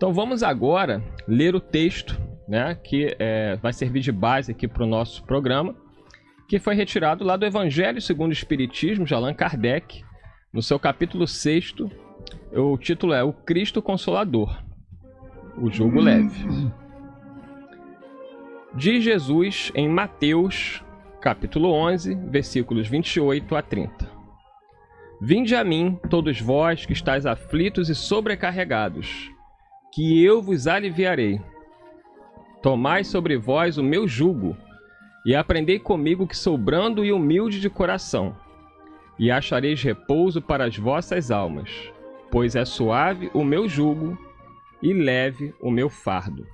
Então vamos agora ler o texto né, que é, vai servir de base aqui para o nosso programa, que foi retirado lá do Evangelho segundo o Espiritismo de Allan Kardec, no seu capítulo 6. O título é O Cristo Consolador, o Jogo Leve. Diz Jesus em Mateus, capítulo 11, versículos 28 a 30. Vinde a mim, todos vós que estáis aflitos e sobrecarregados que eu vos aliviarei. Tomai sobre vós o meu jugo, e aprendei comigo que sou brando e humilde de coração, e achareis repouso para as vossas almas, pois é suave o meu jugo e leve o meu fardo.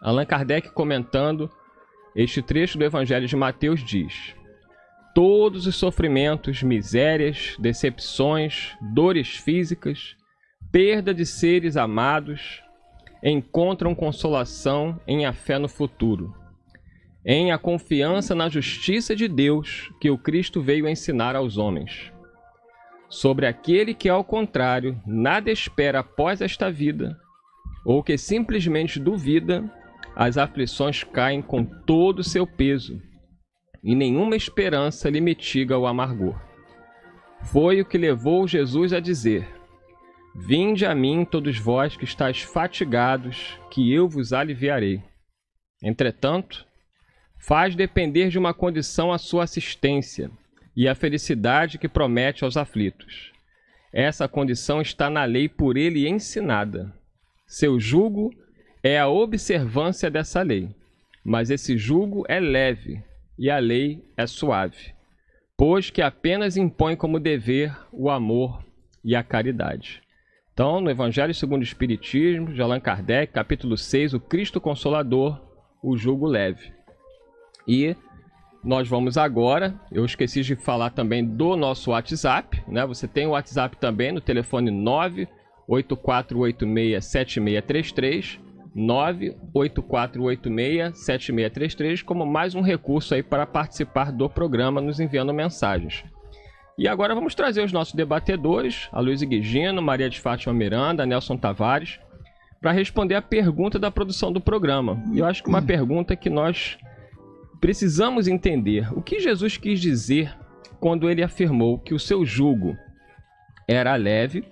Allan Kardec comentando este trecho do Evangelho de Mateus diz: Todos os sofrimentos, misérias, decepções, dores físicas, perda de seres amados, encontram consolação em a fé no futuro, em a confiança na justiça de Deus que o Cristo veio ensinar aos homens. Sobre aquele que, ao contrário, nada espera após esta vida, ou que simplesmente duvida, as aflições caem com todo o seu peso, e nenhuma esperança lhe mitiga o amargor. Foi o que levou Jesus a dizer: Vinde a mim, todos vós que estáis fatigados, que eu vos aliviarei. Entretanto, faz depender de uma condição a sua assistência e a felicidade que promete aos aflitos. Essa condição está na lei por ele ensinada. Seu jugo é a observância dessa lei, mas esse jugo é leve e a lei é suave, pois que apenas impõe como dever o amor e a caridade. Então, no Evangelho segundo o Espiritismo, de Allan Kardec, capítulo 6, o Cristo Consolador, o jugo leve. E nós vamos agora, eu esqueci de falar também do nosso WhatsApp, né? Você tem o WhatsApp também no telefone 984867633, 984867633, como mais um recurso aí para participar do programa nos enviando mensagens. E agora vamos trazer os nossos debatedores, a Luiz Guigino, Maria de Fátima Miranda, Nelson Tavares, para responder a pergunta da produção do programa. Eu acho que uma pergunta que nós precisamos entender. O que Jesus quis dizer quando ele afirmou que o seu jugo era leve,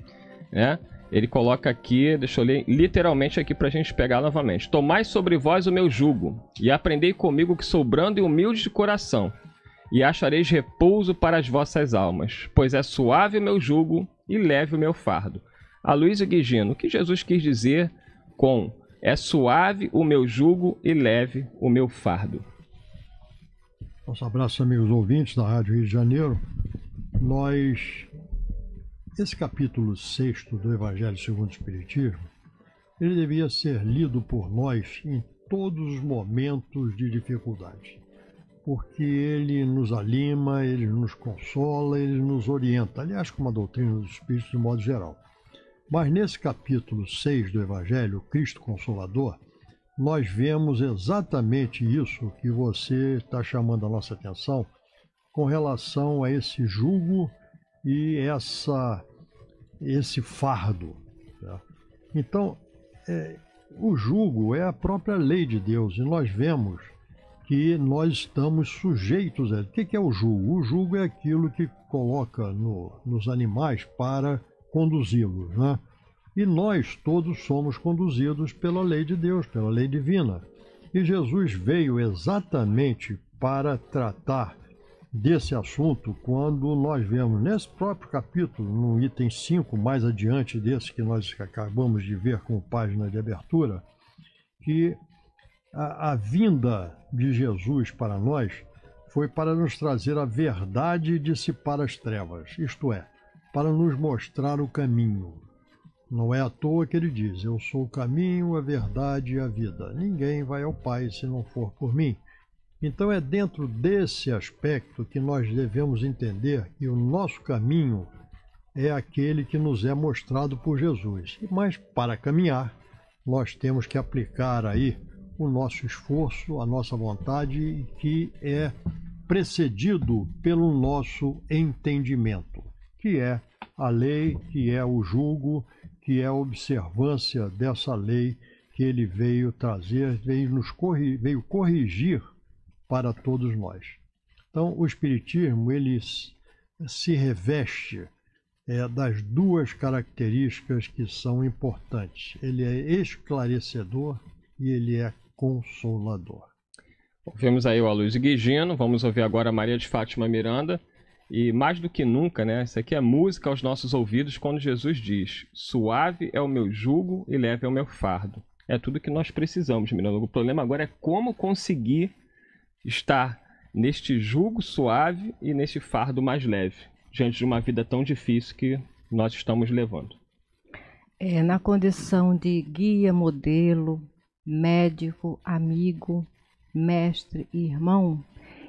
né? Ele coloca aqui, deixa eu ler literalmente aqui para a gente pegar novamente. Tomai sobre vós o meu jugo e aprendei comigo que sou brando e humilde de coração e achareis repouso para as vossas almas, pois é suave o meu jugo e leve o meu fardo. A Luiz Guigino, o que Jesus quis dizer com é suave o meu jugo e leve o meu fardo. Nosso abraço, amigos ouvintes da Rádio Rio de Janeiro. Nós, esse capítulo 6 do Evangelho segundo o Espiritismo, ele devia ser lido por nós em todos os momentos de dificuldade porque ele nos anima, ele nos consola, ele nos orienta, aliás, como a doutrina dos Espíritos de modo geral. Mas nesse capítulo 6 do Evangelho, Cristo Consolador, nós vemos exatamente isso que você está chamando a nossa atenção com relação a esse julgo e essa, esse fardo. Tá? Então, é, o julgo é a própria lei de Deus e nós vemos que nós estamos sujeitos a. O que é o julgo? O julgo é aquilo que coloca no, nos animais para conduzi-los. Né? E nós todos somos conduzidos pela lei de Deus, pela lei divina. E Jesus veio exatamente para tratar desse assunto quando nós vemos nesse próprio capítulo, no item 5, mais adiante desse que nós acabamos de ver com página de abertura, que a, a vinda de Jesus para nós foi para nos trazer a verdade e dissipar as trevas, isto é, para nos mostrar o caminho. Não é à toa que ele diz: Eu sou o caminho, a verdade e a vida. Ninguém vai ao Pai se não for por mim. Então é dentro desse aspecto que nós devemos entender que o nosso caminho é aquele que nos é mostrado por Jesus. Mas para caminhar, nós temos que aplicar aí o nosso esforço, a nossa vontade, que é precedido pelo nosso entendimento, que é a lei, que é o julgo, que é a observância dessa lei que ele veio trazer, veio, nos corrigir, veio corrigir para todos nós. Então, o Espiritismo ele se reveste é, das duas características que são importantes: ele é esclarecedor e ele é Consolador. Ouvimos aí o Aloysio Guigino, vamos ouvir agora a Maria de Fátima Miranda. E mais do que nunca, né? Isso aqui é música aos nossos ouvidos quando Jesus diz: Suave é o meu jugo e leve é o meu fardo. É tudo que nós precisamos, Miranda. O problema agora é como conseguir estar neste jugo suave e neste fardo mais leve, diante de uma vida tão difícil que nós estamos levando. É, na condição de guia, modelo, médico, amigo, mestre e irmão,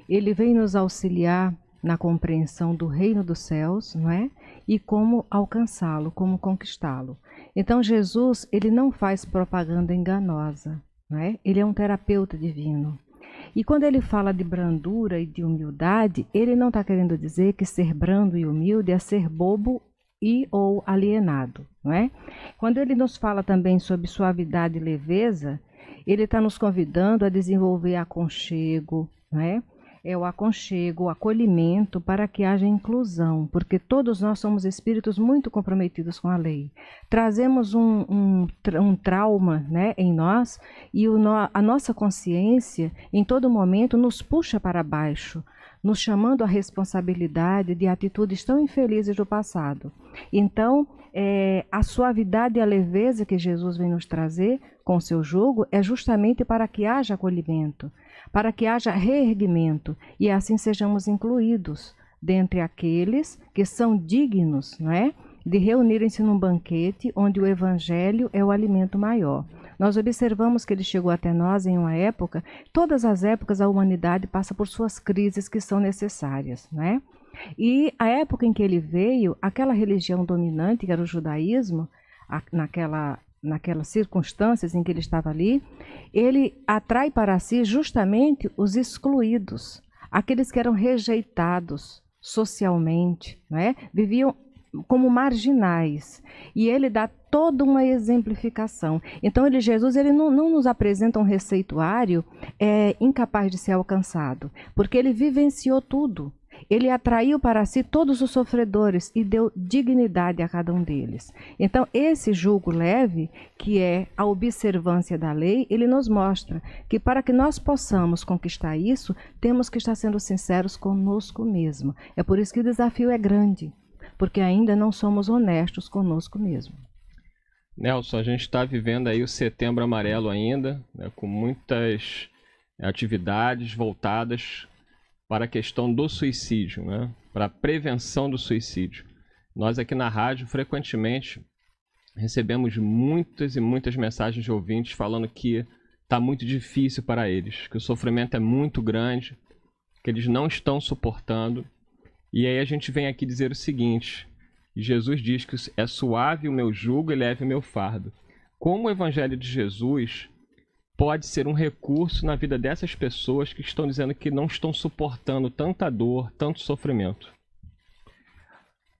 ele vem nos auxiliar na compreensão do reino dos céus, não é? E como alcançá-lo, como conquistá-lo. Então Jesus, ele não faz propaganda enganosa, não é? Ele é um terapeuta divino. E quando ele fala de brandura e de humildade, ele não está querendo dizer que ser brando e humilde é ser bobo e ou alienado, não é? Quando ele nos fala também sobre suavidade e leveza, ele está nos convidando a desenvolver aconchego, né? É o aconchego, o acolhimento para que haja inclusão, porque todos nós somos espíritos muito comprometidos com a lei. Trazemos um, um, um trauma né, em nós e o, a nossa consciência, em todo momento, nos puxa para baixo, nos chamando à responsabilidade de atitudes tão infelizes do passado. Então, é, a suavidade e a leveza que Jesus vem nos trazer com seu jogo é justamente para que haja acolhimento, para que haja reerguimento e assim sejamos incluídos dentre aqueles que são dignos, não é? De reunirem-se num banquete onde o evangelho é o alimento maior. Nós observamos que ele chegou até nós em uma época, todas as épocas a humanidade passa por suas crises que são necessárias, não é? E a época em que ele veio, aquela religião dominante, que era o judaísmo, naquela, naquelas circunstâncias em que ele estava ali, ele atrai para si justamente os excluídos, aqueles que eram rejeitados socialmente, né? viviam como marginais. E ele dá toda uma exemplificação. Então, ele, Jesus ele não, não nos apresenta um receituário é, incapaz de ser alcançado, porque ele vivenciou tudo. Ele atraiu para si todos os sofredores e deu dignidade a cada um deles. Então, esse julgo leve, que é a observância da lei, ele nos mostra que para que nós possamos conquistar isso, temos que estar sendo sinceros conosco mesmo. É por isso que o desafio é grande, porque ainda não somos honestos conosco mesmo. Nelson, a gente está vivendo aí o setembro amarelo ainda, né, com muitas atividades voltadas para a questão do suicídio, né? para a prevenção do suicídio. Nós aqui na rádio, frequentemente, recebemos muitas e muitas mensagens de ouvintes falando que está muito difícil para eles, que o sofrimento é muito grande, que eles não estão suportando. E aí a gente vem aqui dizer o seguinte: Jesus diz que é suave o meu jugo e leve o meu fardo. Como o Evangelho de Jesus pode ser um recurso na vida dessas pessoas que estão dizendo que não estão suportando tanta dor, tanto sofrimento?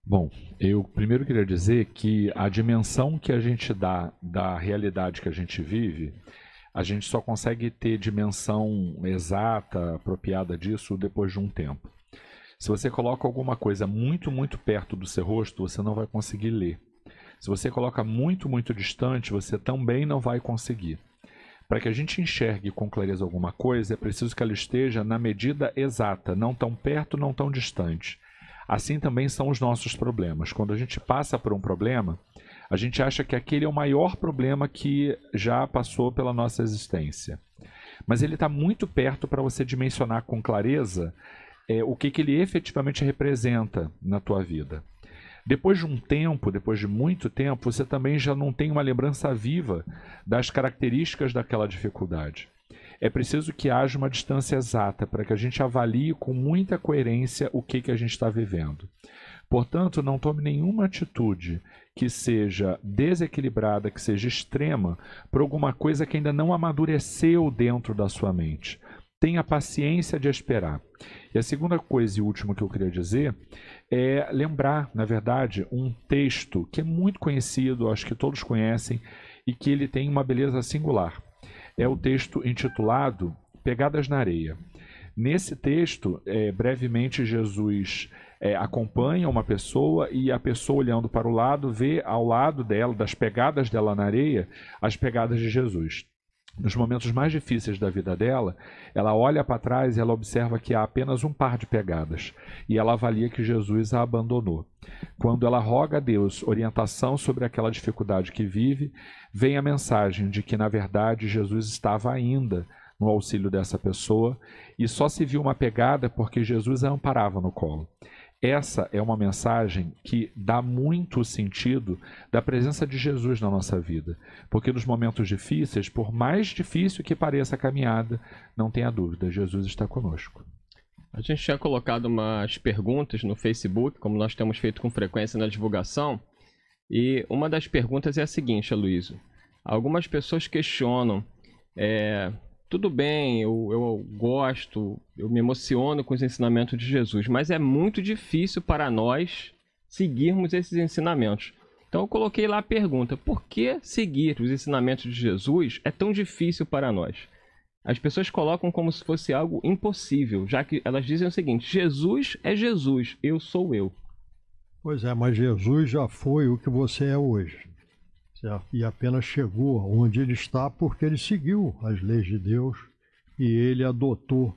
Bom, eu primeiro queria dizer que a dimensão que a gente dá da realidade que a gente vive, a gente só consegue ter dimensão exata, apropriada disso depois de um tempo. Se você coloca alguma coisa muito, muito perto do seu rosto, você não vai conseguir ler. Se você coloca muito, muito distante, você também não vai conseguir. Para que a gente enxergue com clareza alguma coisa, é preciso que ela esteja na medida exata, não tão perto, não tão distante. Assim também são os nossos problemas. Quando a gente passa por um problema, a gente acha que aquele é o maior problema que já passou pela nossa existência. Mas ele está muito perto para você dimensionar com clareza é, o que, que ele efetivamente representa na tua vida. Depois de um tempo, depois de muito tempo, você também já não tem uma lembrança viva das características daquela dificuldade. É preciso que haja uma distância exata para que a gente avalie com muita coerência o que, que a gente está vivendo. Portanto, não tome nenhuma atitude que seja desequilibrada, que seja extrema, por alguma coisa que ainda não amadureceu dentro da sua mente tenha paciência de esperar. E a segunda coisa e última que eu queria dizer é lembrar, na verdade, um texto que é muito conhecido, acho que todos conhecem, e que ele tem uma beleza singular. É o texto intitulado Pegadas na Areia. Nesse texto, é, brevemente, Jesus é, acompanha uma pessoa e a pessoa olhando para o lado vê ao lado dela, das pegadas dela na areia, as pegadas de Jesus nos momentos mais difíceis da vida dela, ela olha para trás e ela observa que há apenas um par de pegadas, e ela avalia que Jesus a abandonou. Quando ela roga a Deus orientação sobre aquela dificuldade que vive, vem a mensagem de que, na verdade, Jesus estava ainda no auxílio dessa pessoa e só se viu uma pegada porque Jesus a amparava no colo. Essa é uma mensagem que dá muito sentido da presença de Jesus na nossa vida. Porque nos momentos difíceis, por mais difícil que pareça a caminhada, não tenha dúvida, Jesus está conosco. A gente tinha colocado umas perguntas no Facebook, como nós temos feito com frequência na divulgação. E uma das perguntas é a seguinte, Luísio. Algumas pessoas questionam é, tudo bem, eu, eu gosto, eu me emociono com os ensinamentos de Jesus, mas é muito difícil para nós seguirmos esses ensinamentos. Então eu coloquei lá a pergunta: por que seguir os ensinamentos de Jesus é tão difícil para nós? As pessoas colocam como se fosse algo impossível, já que elas dizem o seguinte: Jesus é Jesus, eu sou eu. Pois é, mas Jesus já foi o que você é hoje certo? e apenas chegou onde ele está porque ele seguiu as leis de Deus e ele adotou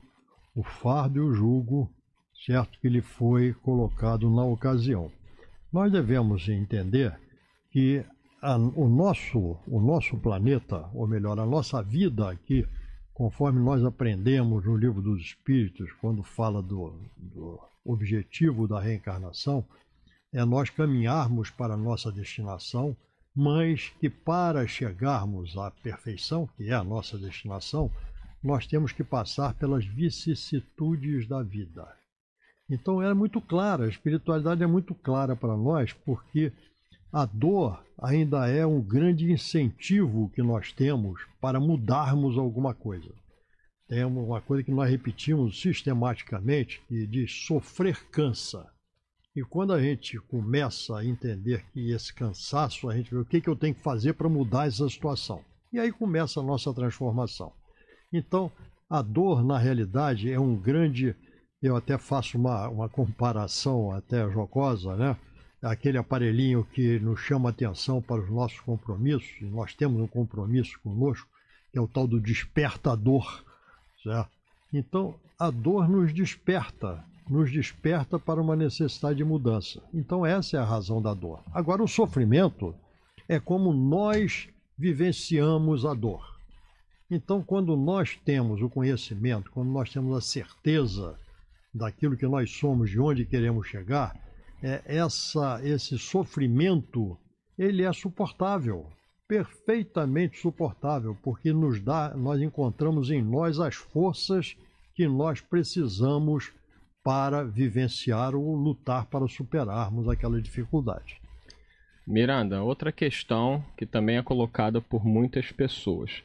o fardo e o jugo, certo? Que lhe foi colocado na ocasião. Nós devemos entender que a, o, nosso, o nosso planeta, ou melhor, a nossa vida aqui, conforme nós aprendemos no Livro dos Espíritos, quando fala do, do objetivo da reencarnação, é nós caminharmos para a nossa destinação mas que para chegarmos à perfeição, que é a nossa destinação, nós temos que passar pelas vicissitudes da vida. Então era é muito clara, a espiritualidade é muito clara para nós, porque a dor ainda é um grande incentivo que nós temos para mudarmos alguma coisa. Tem uma coisa que nós repetimos sistematicamente que diz sofrer cansa. E quando a gente começa a entender que esse cansaço, a gente vê o que, que eu tenho que fazer para mudar essa situação. E aí começa a nossa transformação. Então, a dor, na realidade, é um grande. Eu até faço uma, uma comparação até jocosa, né? Aquele aparelhinho que nos chama atenção para os nossos compromissos, e nós temos um compromisso conosco, que é o tal do despertador. Certo? Então, a dor nos desperta, nos desperta para uma necessidade de mudança. Então, essa é a razão da dor. Agora, o sofrimento é como nós vivenciamos a dor. Então, quando nós temos o conhecimento, quando nós temos a certeza daquilo que nós somos, de onde queremos chegar, é essa, esse sofrimento ele é suportável, perfeitamente suportável, porque nos dá, nós encontramos em nós as forças que nós precisamos para vivenciar ou lutar para superarmos aquela dificuldade. Miranda, outra questão que também é colocada por muitas pessoas.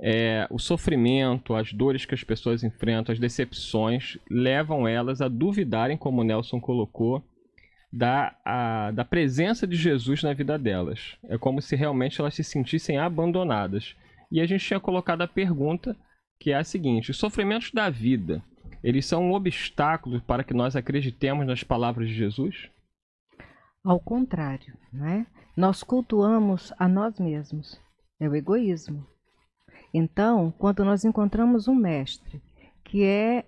É, o sofrimento, as dores que as pessoas enfrentam, as decepções, levam elas a duvidarem, como o Nelson colocou, da, a, da presença de Jesus na vida delas. É como se realmente elas se sentissem abandonadas. E a gente tinha colocado a pergunta, que é a seguinte: os sofrimentos da vida, eles são um obstáculo para que nós acreditemos nas palavras de Jesus? Ao contrário, né? nós cultuamos a nós mesmos. É o egoísmo. Então, quando nós encontramos um mestre que é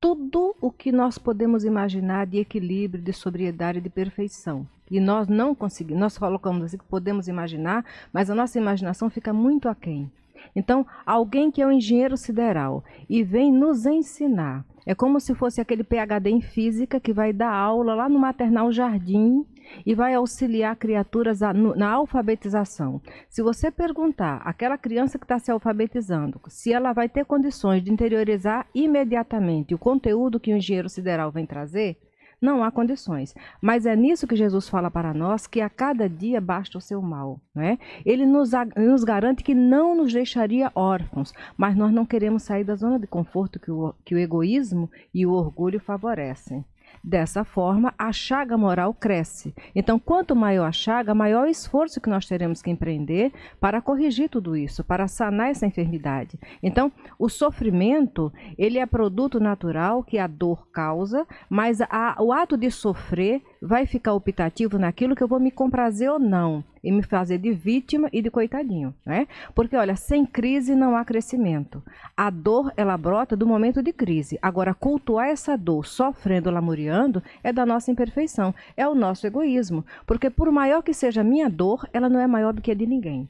tudo o que nós podemos imaginar de equilíbrio, de sobriedade, de perfeição, e nós não conseguimos, nós colocamos assim que podemos imaginar, mas a nossa imaginação fica muito aquém. Então, alguém que é um engenheiro sideral e vem nos ensinar, é como se fosse aquele PhD em física que vai dar aula lá no maternal jardim e vai auxiliar criaturas na alfabetização. Se você perguntar àquela criança que está se alfabetizando se ela vai ter condições de interiorizar imediatamente o conteúdo que o engenheiro sideral vem trazer, não há condições. Mas é nisso que Jesus fala para nós que a cada dia basta o seu mal, não é? Ele nos, nos garante que não nos deixaria órfãos, mas nós não queremos sair da zona de conforto que o, que o egoísmo e o orgulho favorecem. Dessa forma, a chaga moral cresce. Então, quanto maior a chaga, maior o esforço que nós teremos que empreender para corrigir tudo isso, para sanar essa enfermidade. Então, o sofrimento, ele é produto natural que a dor causa, mas a, o ato de sofrer vai ficar optativo naquilo que eu vou me comprazer ou não e me fazer de vítima e de coitadinho, né? Porque olha, sem crise não há crescimento. A dor ela brota do momento de crise. Agora cultuar essa dor, sofrendo, lamuriando, é da nossa imperfeição, é o nosso egoísmo, porque por maior que seja a minha dor, ela não é maior do que a de ninguém.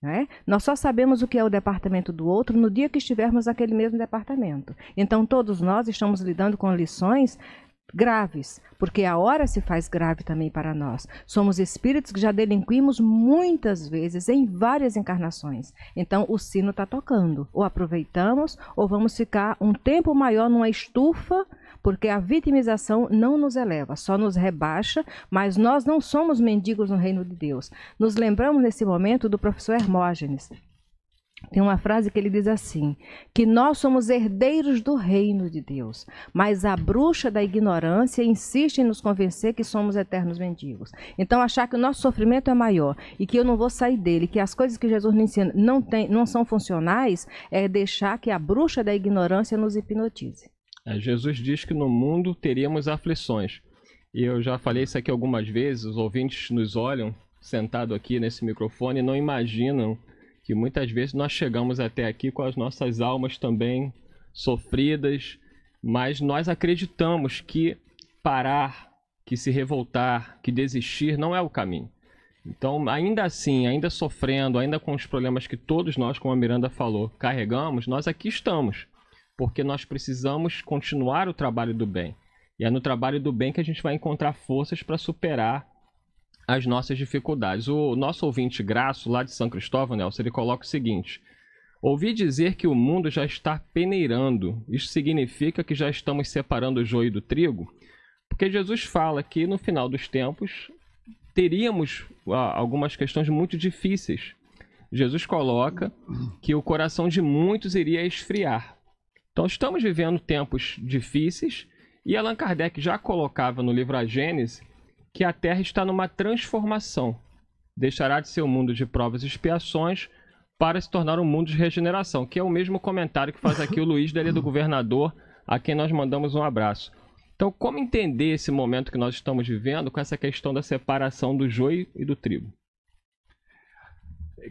Né? Nós só sabemos o que é o departamento do outro no dia que estivermos naquele mesmo departamento. Então, todos nós estamos lidando com lições graves, porque a hora se faz grave também para nós. Somos espíritos que já delinquimos muitas vezes, em várias encarnações. Então o sino está tocando. Ou aproveitamos, ou vamos ficar um tempo maior numa estufa, porque a vitimização não nos eleva, só nos rebaixa, mas nós não somos mendigos no reino de Deus. Nos lembramos nesse momento do professor Hermógenes, tem uma frase que ele diz assim: que nós somos herdeiros do reino de Deus, mas a bruxa da ignorância insiste em nos convencer que somos eternos mendigos. Então, achar que o nosso sofrimento é maior e que eu não vou sair dele, que as coisas que Jesus me ensina não, tem, não são funcionais, é deixar que a bruxa da ignorância nos hipnotize. É, Jesus diz que no mundo teríamos aflições. E eu já falei isso aqui algumas vezes, os ouvintes nos olham sentado aqui nesse microfone e não imaginam que muitas vezes nós chegamos até aqui com as nossas almas também sofridas, mas nós acreditamos que parar, que se revoltar, que desistir não é o caminho. Então, ainda assim, ainda sofrendo, ainda com os problemas que todos nós, como a Miranda falou, carregamos, nós aqui estamos, porque nós precisamos continuar o trabalho do bem. E é no trabalho do bem que a gente vai encontrar forças para superar as nossas dificuldades. O nosso ouvinte Graço, lá de São Cristóvão, Nelson, ele coloca o seguinte: Ouvi dizer que o mundo já está peneirando. Isso significa que já estamos separando o joio do trigo? Porque Jesus fala que no final dos tempos teríamos ah, algumas questões muito difíceis. Jesus coloca que o coração de muitos iria esfriar. Então estamos vivendo tempos difíceis e Allan Kardec já colocava no livro A Gênese que a Terra está numa transformação. Deixará de ser um mundo de provas e expiações para se tornar um mundo de regeneração, que é o mesmo comentário que faz aqui o Luiz da do Governador, a quem nós mandamos um abraço. Então, como entender esse momento que nós estamos vivendo com essa questão da separação do joio e do trigo?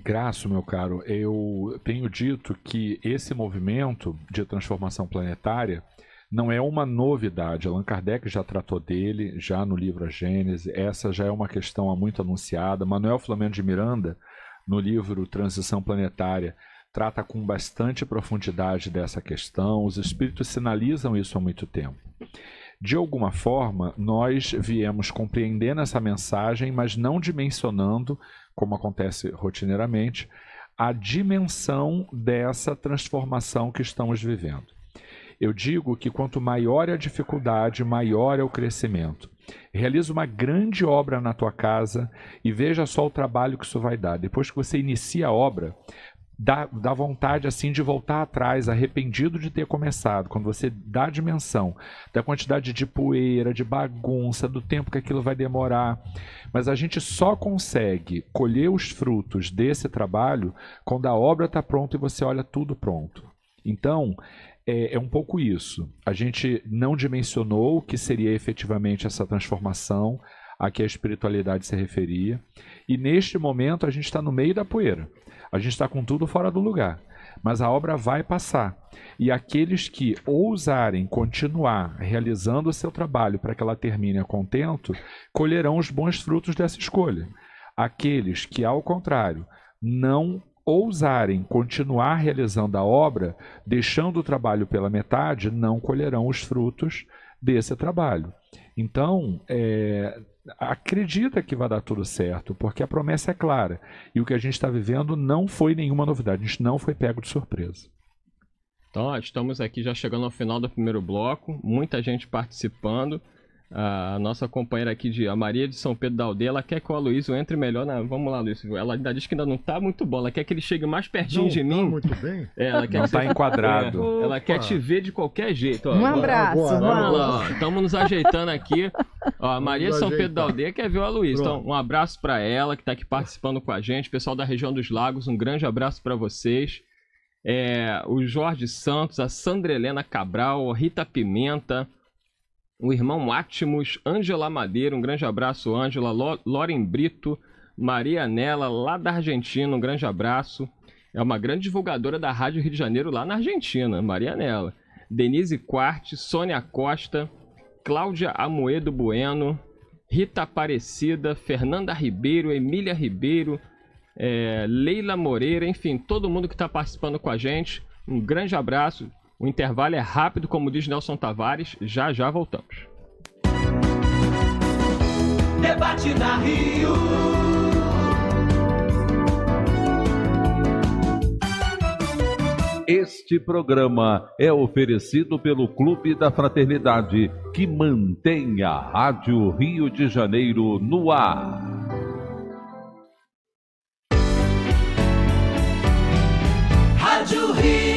Graço, meu caro. Eu tenho dito que esse movimento de transformação planetária não é uma novidade. Allan Kardec já tratou dele, já no livro A Gênese, essa já é uma questão muito anunciada. Manuel Flamengo de Miranda, no livro Transição Planetária, trata com bastante profundidade dessa questão. Os espíritos sinalizam isso há muito tempo. De alguma forma, nós viemos compreendendo essa mensagem, mas não dimensionando, como acontece rotineiramente, a dimensão dessa transformação que estamos vivendo. Eu digo que quanto maior é a dificuldade, maior é o crescimento. Realiza uma grande obra na tua casa e veja só o trabalho que isso vai dar. Depois que você inicia a obra, dá, dá vontade assim de voltar atrás, arrependido de ter começado. Quando você dá a dimensão da quantidade de poeira, de bagunça, do tempo que aquilo vai demorar. Mas a gente só consegue colher os frutos desse trabalho quando a obra está pronta e você olha tudo pronto. Então, é, é um pouco isso. A gente não dimensionou o que seria efetivamente essa transformação a que a espiritualidade se referia. E neste momento a gente está no meio da poeira. A gente está com tudo fora do lugar. Mas a obra vai passar. E aqueles que ousarem continuar realizando o seu trabalho para que ela termine a contento, colherão os bons frutos dessa escolha. Aqueles que, ao contrário, não ousarem continuar realizando a obra, deixando o trabalho pela metade, não colherão os frutos desse trabalho. Então, é, acredita que vai dar tudo certo, porque a promessa é clara. E o que a gente está vivendo não foi nenhuma novidade, a gente não foi pego de surpresa. Então, estamos aqui já chegando ao final do primeiro bloco, muita gente participando. A nossa companheira aqui de a Maria de São Pedro da Aldeia, ela quer que o Aloysio entre melhor na. Vamos lá, Luiz. Ela ainda diz que ainda não tá muito bom. Ela quer que ele chegue mais pertinho não de tá mim. Muito bem. É, ela quer não que tá você... enquadrado. É, ela Opa. quer te ver de qualquer jeito. Ó, um abraço, agora, vamos. vamos lá. Estamos nos ajeitando aqui. Ó, a Maria de São Pedro da Aldeia quer ver o Aloysio. Então, Pronto. Então, um abraço para ela que tá aqui participando com a gente. Pessoal da região dos lagos, um grande abraço para vocês. É, o Jorge Santos, a Sandra Helena Cabral, a Rita Pimenta o irmão Atmos, Ângela Madeira, um grande abraço, Ângela, Loren Brito, Maria Nela, lá da Argentina, um grande abraço. É uma grande divulgadora da Rádio Rio de Janeiro lá na Argentina, Maria Nela. Denise Quarte, Sônia Costa, Cláudia Amoedo Bueno, Rita Aparecida, Fernanda Ribeiro, Emília Ribeiro, é, Leila Moreira, enfim, todo mundo que está participando com a gente. Um grande abraço. O intervalo é rápido, como diz Nelson Tavares. Já já voltamos. Debate na Rio. Este programa é oferecido pelo Clube da Fraternidade, que mantém a Rádio Rio de Janeiro no ar. Rádio Rio.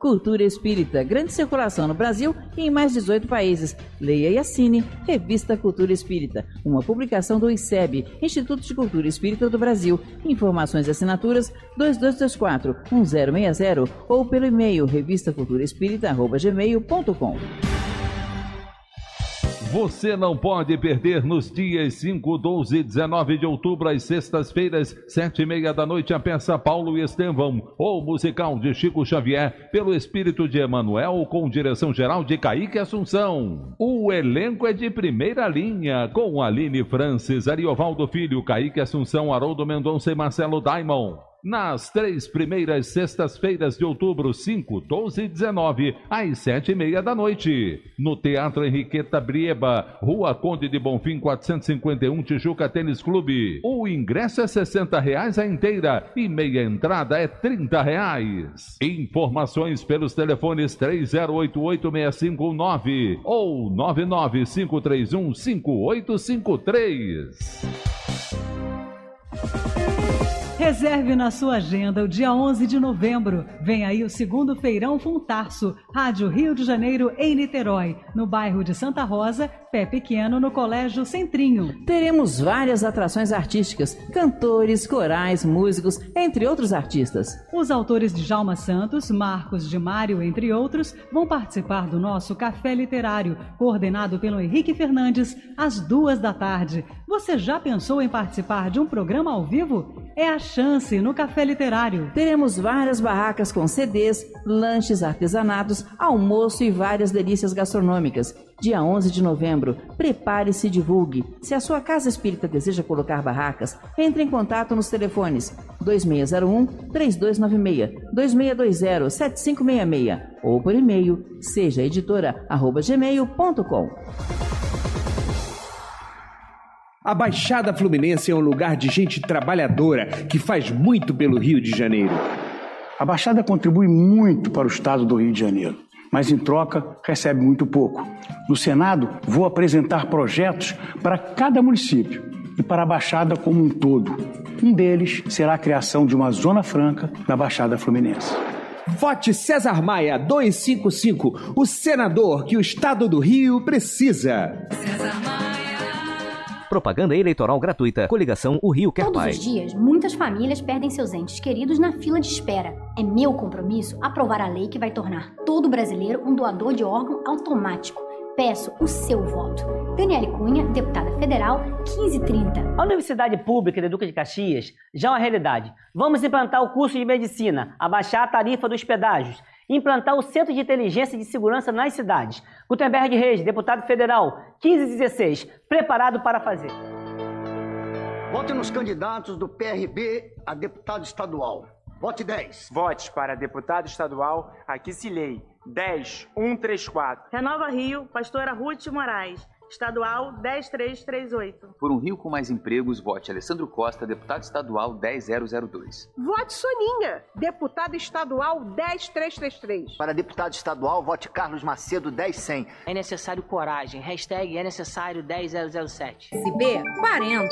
Cultura Espírita, grande circulação no Brasil e em mais 18 países. Leia e assine Revista Cultura Espírita, uma publicação do ICEB, Instituto de Cultura Espírita do Brasil. Informações e assinaturas 2224 1060 ou pelo e-mail revistaculturaespírita@gmail.com. Você não pode perder nos dias 5, 12 e 19 de outubro, às sextas-feiras, sete e meia da noite, a peça Paulo e Estevão, ou musical de Chico Xavier, pelo espírito de Emanuel, com direção geral de Caíque Assunção. O elenco é de primeira linha, com Aline Francis, Ariovaldo Filho, Caíque Assunção, Haroldo Mendonça e Marcelo Daimon nas três primeiras sextas-feiras de outubro, 5, 12 e 19, às sete e meia da noite, no Teatro Henriqueta Brieba, Rua Conde de Bonfim, 451, Tijuca Tênis Clube. O ingresso é 60 reais a inteira e meia entrada é 30 reais. Informações pelos telefones 3088-6519 ou 99531-5853. Reserve na sua agenda o dia 11 de novembro. Vem aí o segundo Feirão Funtarso, Rádio Rio de Janeiro em Niterói, no bairro de Santa Rosa, pé pequeno no Colégio Centrinho. Teremos várias atrações artísticas, cantores, corais, músicos, entre outros artistas. Os autores de Jalma Santos, Marcos de Mário, entre outros, vão participar do nosso Café Literário, coordenado pelo Henrique Fernandes, às duas da tarde. Você já pensou em participar de um programa ao vivo? É a chance chance no Café Literário. Teremos várias barracas com CDs, lanches, artesanatos, almoço e várias delícias gastronômicas. Dia 11 de novembro, prepare-se e divulgue. Se a sua casa espírita deseja colocar barracas, entre em contato nos telefones 2601 3296, 2620 7566 ou por e-mail sejaeditora@gmail.com a Baixada Fluminense é um lugar de gente trabalhadora que faz muito pelo Rio de Janeiro. A Baixada contribui muito para o estado do Rio de Janeiro, mas em troca recebe muito pouco. No Senado, vou apresentar projetos para cada município e para a Baixada como um todo. Um deles será a criação de uma Zona Franca na Baixada Fluminense. Vote César Maia 255, o senador que o estado do Rio precisa. César Maia. Propaganda eleitoral gratuita. Coligação O Rio Quer Todos Pai. Todos os dias, muitas famílias perdem seus entes queridos na fila de espera. É meu compromisso aprovar a lei que vai tornar todo brasileiro um doador de órgão automático. Peço o seu voto. Daniele Cunha, deputada federal, 1530. A Universidade Pública de Duque de Caxias já é uma realidade. Vamos implantar o curso de medicina, abaixar a tarifa dos pedágios implantar o Centro de Inteligência e de Segurança nas cidades. Gutenberg Reis, deputado federal, 1516, preparado para fazer. Vote nos candidatos do PRB a deputado estadual. Vote 10. Vote para deputado estadual Aquicilei. 10, 4. Renova Rio, pastora Ruth Moraes. Estadual 10338. Por um Rio com mais empregos, vote Alessandro Costa, deputado estadual 10002. Vote Soninha, deputado estadual 10333. Para deputado estadual, vote Carlos Macedo 10100. É necessário coragem. Hashtag é necessário 10007. SB 40.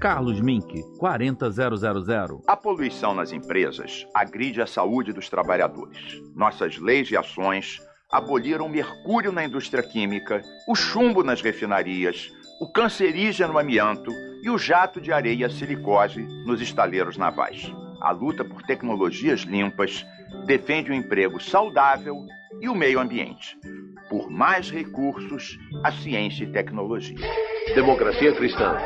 Carlos Mink, 40000. A poluição nas empresas agride a saúde dos trabalhadores. Nossas leis e ações aboliram mercúrio na indústria química, o chumbo nas refinarias, o cancerígeno amianto e o jato de areia silicose nos estaleiros navais. A luta por tecnologias limpas defende o emprego saudável e o meio ambiente. Por mais recursos, a ciência e tecnologia. Democracia cristã.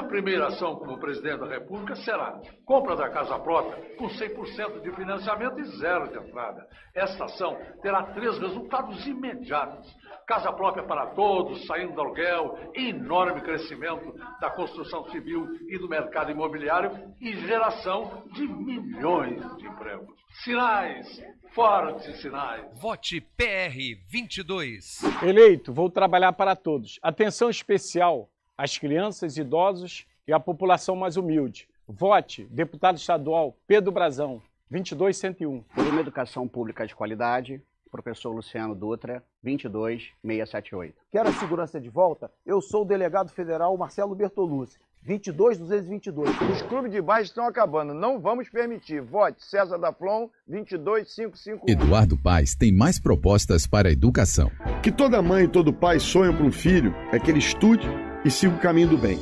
minha primeira ação como presidente da República será compra da casa própria com 100% de financiamento e zero de entrada. Esta ação terá três resultados imediatos: casa própria para todos, saindo do aluguel, enorme crescimento da construção civil e do mercado imobiliário e geração de milhões de empregos. Sinais, fortes sinais. Vote PR 22. Eleito, vou trabalhar para todos. Atenção especial as crianças, idosos e a população mais humilde. Vote, deputado estadual Pedro Brazão, 2201. Por uma educação pública de qualidade, professor Luciano Dutra, 22678. Quer a segurança de volta? Eu sou o delegado federal Marcelo Bertolucci. 22222. Os clubes de baixo estão acabando, não vamos permitir. Vote César Daflon, Flon 22551. Eduardo Paes tem mais propostas para a educação. Que toda mãe e todo pai sonham para um filho é que ele estude e sigo o caminho do bem.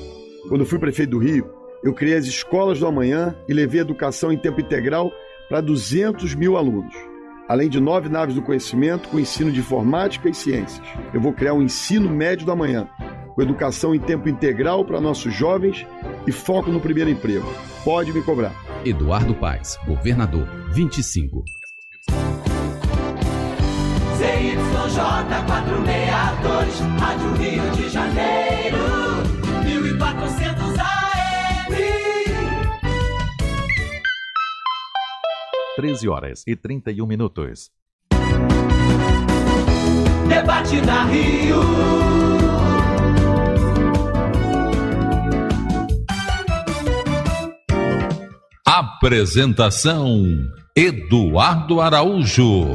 Quando fui prefeito do Rio, eu criei as escolas do amanhã e levei educação em tempo integral para 200 mil alunos, além de nove naves do conhecimento com ensino de informática e ciências. Eu vou criar o um ensino médio do amanhã, com educação em tempo integral para nossos jovens e foco no primeiro emprego. Pode me cobrar. Eduardo Paes, governador, 25. ZYJ 46. Flores, Rádio Rio de Janeiro, 1400 AM. 13 horas e 31 minutos. Debate na Rio. Apresentação Eduardo Araújo.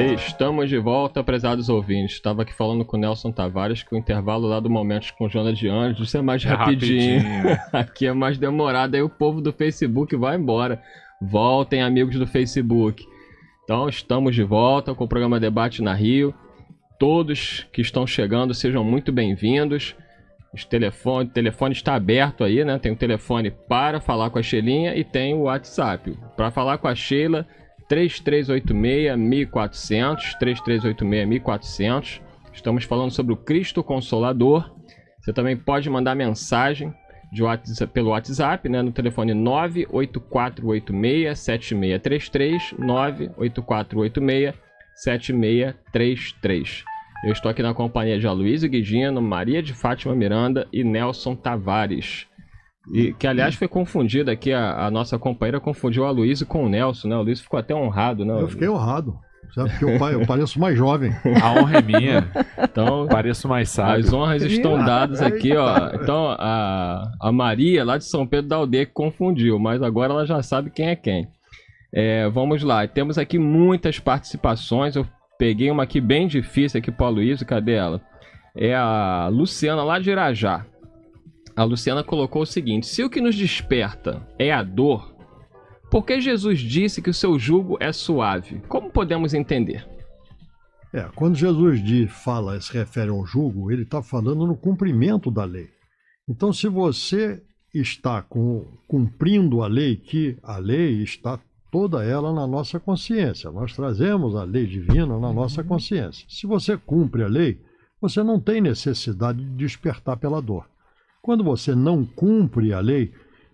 Estamos de volta, prezados ouvintes. Estava aqui falando com o Nelson Tavares que o intervalo lá do momento com Jona de Anjos é mais é rapidinho. rapidinho. aqui é mais demorado. Aí o povo do Facebook vai embora. Voltem, amigos do Facebook. Então, estamos de volta com o programa Debate na Rio. Todos que estão chegando, sejam muito bem-vindos. telefone, o telefone está aberto aí, né? Tem o um telefone para falar com a Sheilinha e tem o WhatsApp. Para falar com a Sheila, 3386-1400, 3386-1400. Estamos falando sobre o Cristo Consolador. Você também pode mandar mensagem WhatsApp, pelo WhatsApp, né, no telefone 98486-7633, 98486-7633. Eu estou aqui na companhia de Aloysio Guidino, Maria de Fátima Miranda e Nelson Tavares. E, que aliás foi confundida aqui, a, a, nossa companheira confundiu a Luísa com o Nelson, né? O Luiz ficou até honrado, né? Eu fiquei honrado. Sabe? que eu, eu pareço mais jovem. A honra é minha. Então, pareço mais sábio. As honras estão dadas aqui, ó. Tá. Então, a, a Maria, lá de São Pedro da Aldeia, que confundiu, mas agora ela já sabe quem é quem. É, vamos lá, temos aqui muitas participações. Eu peguei uma aqui bem difícil aqui para o Luísa cadê ela? É a Luciana, lá de Irajá a Luciana colocou o seguinte: se o que nos desperta é a dor, por que Jesus disse que o seu jugo é suave? Como podemos entender? É, quando Jesus diz, fala, se refere ao jugo, ele está falando no cumprimento da lei. Então, se você está com, cumprindo a lei, que a lei está toda ela na nossa consciência, nós trazemos a lei divina na nossa consciência. Se você cumpre a lei, você não tem necessidade de despertar pela dor. Quando você não cumpre a lei,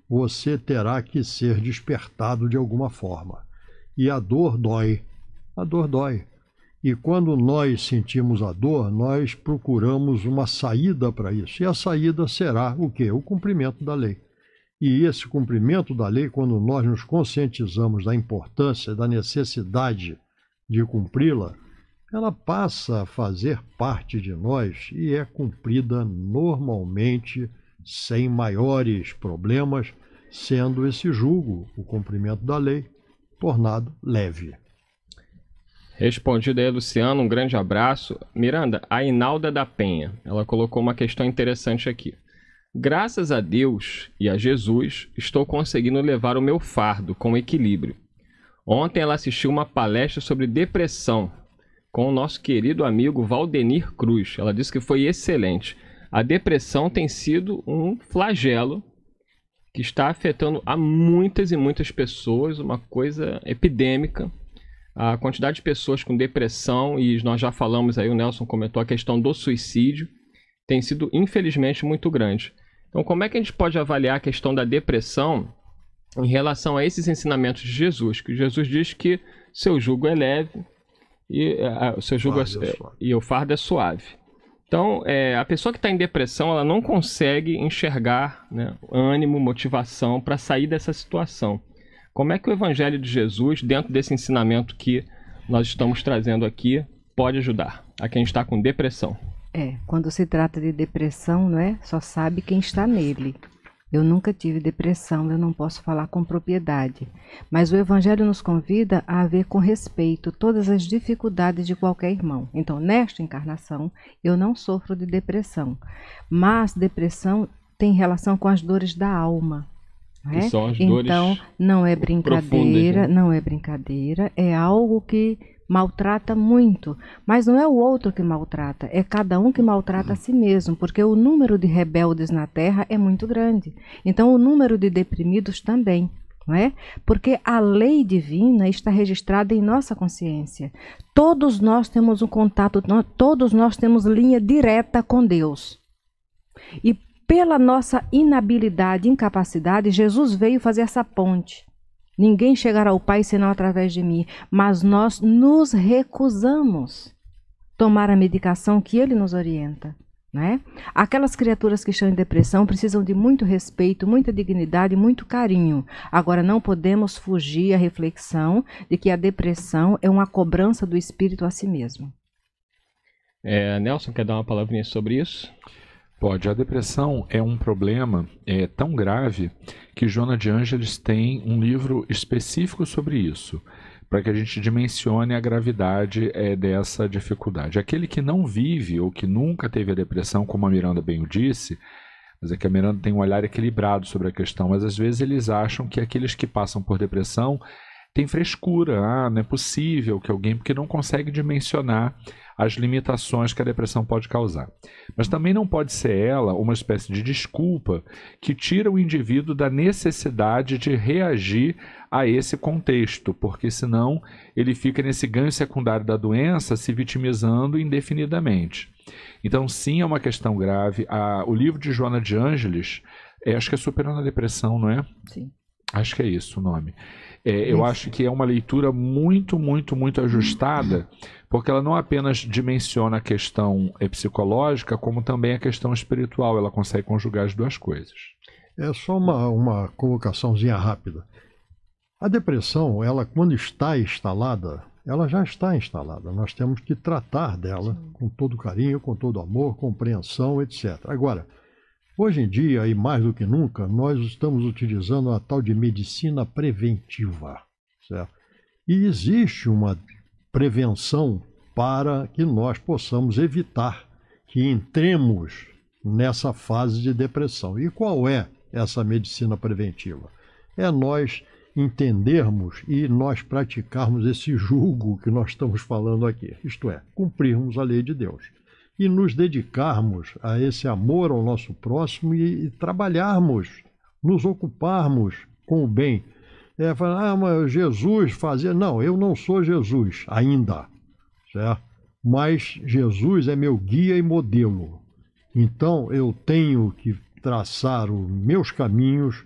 você terá que ser despertado de alguma forma. E a dor dói. A dor dói. E quando nós sentimos a dor, nós procuramos uma saída para isso. E a saída será o quê? O cumprimento da lei. E esse cumprimento da lei, quando nós nos conscientizamos da importância, da necessidade de cumpri-la, ela passa a fazer parte de nós e é cumprida normalmente sem maiores problemas, sendo esse julgo, o cumprimento da lei, tornado leve. Respondido aí, Luciano, um grande abraço. Miranda, a Inalda da Penha, ela colocou uma questão interessante aqui. Graças a Deus e a Jesus, estou conseguindo levar o meu fardo com equilíbrio. Ontem ela assistiu uma palestra sobre depressão com o nosso querido amigo Valdenir Cruz. Ela disse que foi excelente a depressão tem sido um flagelo que está afetando a muitas e muitas pessoas, uma coisa epidêmica. A quantidade de pessoas com depressão, e nós já falamos aí, o Nelson comentou a questão do suicídio, tem sido infelizmente muito grande. Então, como é que a gente pode avaliar a questão da depressão em relação a esses ensinamentos de Jesus? Que Jesus diz que seu jugo é leve e, uh, seu jugo é, é, é e o fardo é suave. Então, é, a pessoa que está em depressão, ela não consegue enxergar né, ânimo, motivação para sair dessa situação. Como é que o Evangelho de Jesus, dentro desse ensinamento que nós estamos trazendo aqui, pode ajudar a quem está com depressão? É, quando se trata de depressão, não é? Só sabe quem está nele. Eu nunca tive depressão, eu não posso falar com propriedade. Mas o Evangelho nos convida a ver com respeito todas as dificuldades de qualquer irmão. Então, nesta encarnação, eu não sofro de depressão. Mas depressão tem relação com as dores da alma. Né? então, não é né? brincadeira, né? não é brincadeira, é algo que maltrata muito, mas não é o outro que maltrata, é cada um que maltrata a si mesmo, porque o número de rebeldes na Terra é muito grande. Então o número de deprimidos também, não é? Porque a lei divina está registrada em nossa consciência. Todos nós temos um contato, todos nós temos linha direta com Deus. E pela nossa inabilidade, incapacidade, Jesus veio fazer essa ponte. Ninguém chegará ao Pai senão através de mim. Mas nós nos recusamos tomar a medicação que ele nos orienta. Né? Aquelas criaturas que estão em depressão precisam de muito respeito, muita dignidade, muito carinho. Agora, não podemos fugir à reflexão de que a depressão é uma cobrança do espírito a si mesmo. É, Nelson, quer dar uma palavrinha sobre isso? Pode. A depressão é um problema é, tão grave que Jona de Ângeles tem um livro específico sobre isso, para que a gente dimensione a gravidade é, dessa dificuldade. Aquele que não vive ou que nunca teve a depressão, como a Miranda bem o disse, mas é que a Miranda tem um olhar equilibrado sobre a questão, mas às vezes eles acham que aqueles que passam por depressão têm frescura, ah, não é possível que alguém, porque não consegue dimensionar as limitações que a depressão pode causar. Mas também não pode ser ela uma espécie de desculpa que tira o indivíduo da necessidade de reagir a esse contexto, porque senão ele fica nesse ganho secundário da doença se vitimizando indefinidamente. Então, sim, é uma questão grave. A, o livro de Joana de Ângeles, é, acho que é Superando a Depressão, não é? Sim. Acho que é isso o nome. É, eu acho que é uma leitura muito, muito, muito ajustada, porque ela não apenas dimensiona a questão eh, psicológica, como também a questão espiritual. Ela consegue conjugar as duas coisas. É só uma, uma colocaçãozinha rápida. A depressão, ela quando está instalada, ela já está instalada. Nós temos que tratar dela Sim. com todo carinho, com todo amor, compreensão, etc. Agora, Hoje em dia, e mais do que nunca, nós estamos utilizando a tal de medicina preventiva. Certo? E existe uma prevenção para que nós possamos evitar que entremos nessa fase de depressão. E qual é essa medicina preventiva? É nós entendermos e nós praticarmos esse julgo que nós estamos falando aqui, isto é, cumprirmos a lei de Deus e nos dedicarmos a esse amor ao nosso próximo e, e trabalharmos, nos ocuparmos com o bem. É, falar, ah, mas Jesus fazia. Não, eu não sou Jesus ainda, certo? Mas Jesus é meu guia e modelo. Então eu tenho que traçar os meus caminhos,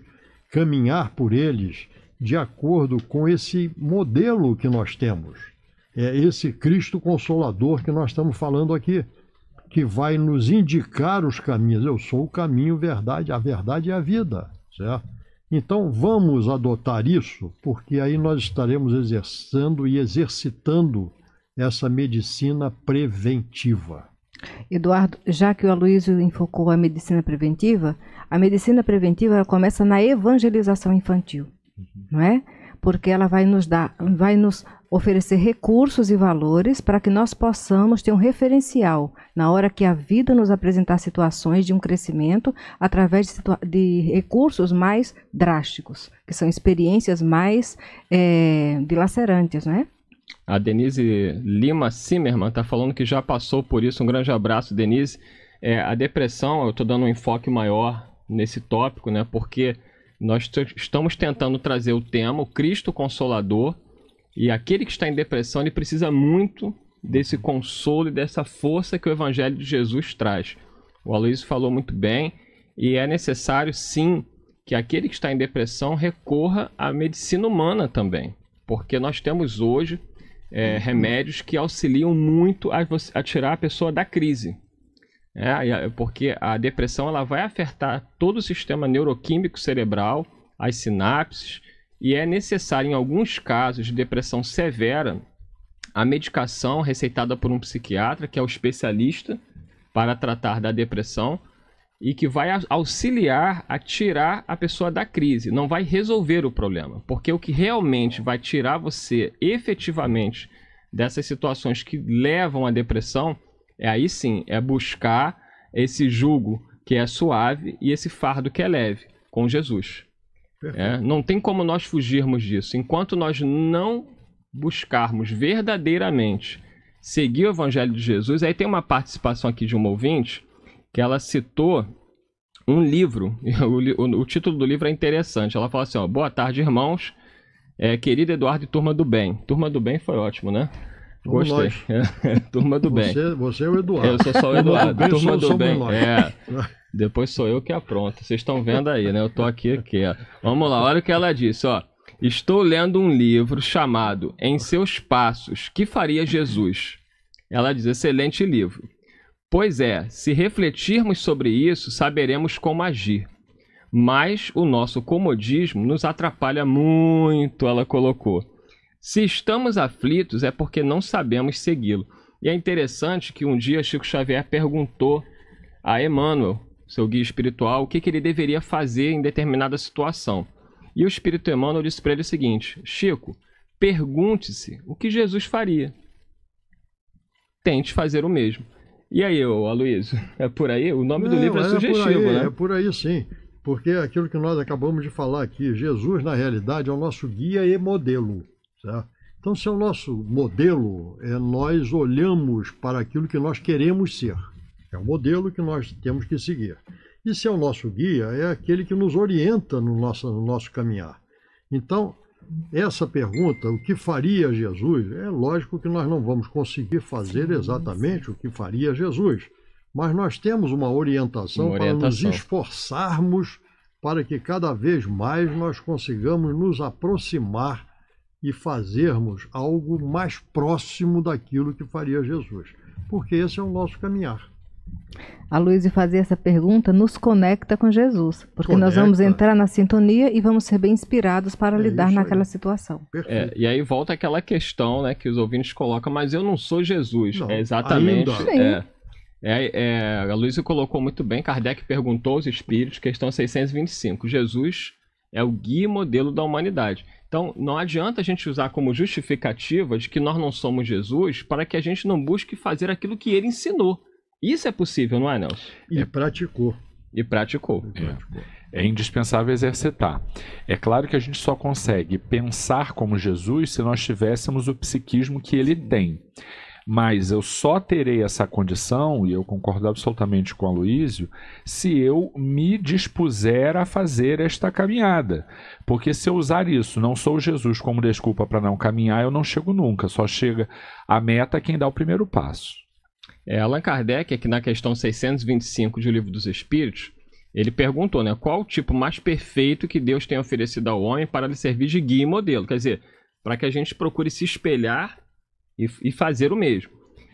caminhar por eles de acordo com esse modelo que nós temos. É esse Cristo Consolador que nós estamos falando aqui que vai nos indicar os caminhos. Eu sou o caminho, verdade, a verdade é a vida, certo? Então vamos adotar isso, porque aí nós estaremos exercendo e exercitando essa medicina preventiva. Eduardo, já que o Aloysio enfocou a medicina preventiva, a medicina preventiva começa na evangelização infantil, uhum. não é? Porque ela vai nos dar, vai nos oferecer recursos e valores para que nós possamos ter um referencial na hora que a vida nos apresentar situações de um crescimento através de, de recursos mais drásticos, que são experiências mais é, dilacerantes, né? A Denise Lima Zimmermann está falando que já passou por isso. Um grande abraço, Denise. É, a depressão, eu estou dando um enfoque maior nesse tópico, né? Porque nós estamos tentando trazer o tema o Cristo Consolador, e aquele que está em depressão, ele precisa muito desse consolo e dessa força que o Evangelho de Jesus traz. O Aloysio falou muito bem, e é necessário sim que aquele que está em depressão recorra à medicina humana também, porque nós temos hoje é, uhum. remédios que auxiliam muito a, a, tirar a pessoa da crise. É, porque a depressão ela vai afetar todo o sistema neuroquímico cerebral, as sinapses, e é necessário, em alguns casos de depressão severa, a medicação receitada por um psiquiatra, que é o especialista para tratar da depressão e que vai auxiliar a tirar a pessoa da crise, não vai resolver o problema, porque o que realmente vai tirar você efetivamente dessas situações que levam à depressão, é aí sim, é buscar esse jugo que é suave e esse fardo que é leve com Jesus. É, não tem como nós fugirmos disso. Enquanto nós não buscarmos verdadeiramente seguir o Evangelho de Jesus, aí tem uma participação aqui de uma ouvinte que ela citou um livro. O, o, o título do livro é interessante. Ela fala assim: ó, Boa tarde, irmãos. É, querido Eduardo e Turma do Bem. Turma do Bem foi ótimo, né? Gostei. É, turma do você, Bem. Você é o Eduardo. Eu sou só o Eduardo. Turma do Bem. Turma do bem. É. Depois sou eu que apronto. Vocês estão vendo aí, né? Eu tô aqui aqui. Ó. Vamos lá, olha o que ela disse, ó. Estou lendo um livro chamado Em Seus Passos, que faria Jesus? Ela diz: excelente livro. Pois é, se refletirmos sobre isso, saberemos como agir. Mas o nosso comodismo nos atrapalha muito, ela colocou. Se estamos aflitos, é porque não sabemos segui-lo. E é interessante que um dia Chico Xavier perguntou a Emmanuel seu guia espiritual, o que, que ele deveria fazer em determinada situação. E o Espírito Emmanuel disse para ele o seguinte: Chico, pergunte-se o que Jesus faria. Tente fazer o mesmo. E aí, Aloysio, é por aí? O nome Não, do livro é, é sugestivo, aí, né? É por aí sim, porque é aquilo que nós acabamos de falar aqui, Jesus, na realidade, é o nosso guia e modelo. Certo? Então, se é o nosso modelo, é, nós olhamos para aquilo que nós queremos ser. É o modelo que nós temos que seguir. E se é o nosso guia, é aquele que nos orienta no nosso, no nosso caminhar. Então, essa pergunta, o que faria Jesus, é lógico que nós não vamos conseguir fazer exatamente o que faria Jesus, mas nós temos uma orientação, uma orientação. para nos esforçarmos para que cada vez mais nós consigamos nos aproximar e fazermos algo mais próximo daquilo que faria Jesus, porque esse é o nosso caminhar a Luísa fazer essa pergunta nos conecta com Jesus, porque conecta. nós vamos entrar na sintonia e vamos ser bem inspirados para é lidar naquela aí. situação. É, e aí volta aquela questão né, que os ouvintes colocam, mas eu não sou Jesus. Não, é exatamente. É. É, é, a Luísa colocou muito bem, Kardec perguntou aos espíritos, questão 625, Jesus é o guia e modelo da humanidade. Então, não adianta a gente usar como justificativa de que nós não somos Jesus para que a gente não busque fazer aquilo que ele ensinou. Isso é possível, não é, Nelson? E é, praticou. E praticou. É. E praticou. É. é indispensável exercitar. É claro que a gente só consegue pensar como Jesus se nós tivéssemos o psiquismo que ele tem. Mas eu só terei essa condição, e eu concordo absolutamente com a Luísio, se eu me dispuser a fazer esta caminhada. Porque se eu usar isso, não sou Jesus como desculpa para não caminhar, eu não chego nunca. Só chega a meta quem dá o primeiro passo. É, Allan Kardec, aqui na questão 625 do Livro dos Espíritos, ele perguntou, né, qual o tipo mais perfeito que Deus tem oferecido ao homem para lhe servir de guia e modelo? Quer dizer, para que a gente procure se espelhar e, e fazer o mesmo.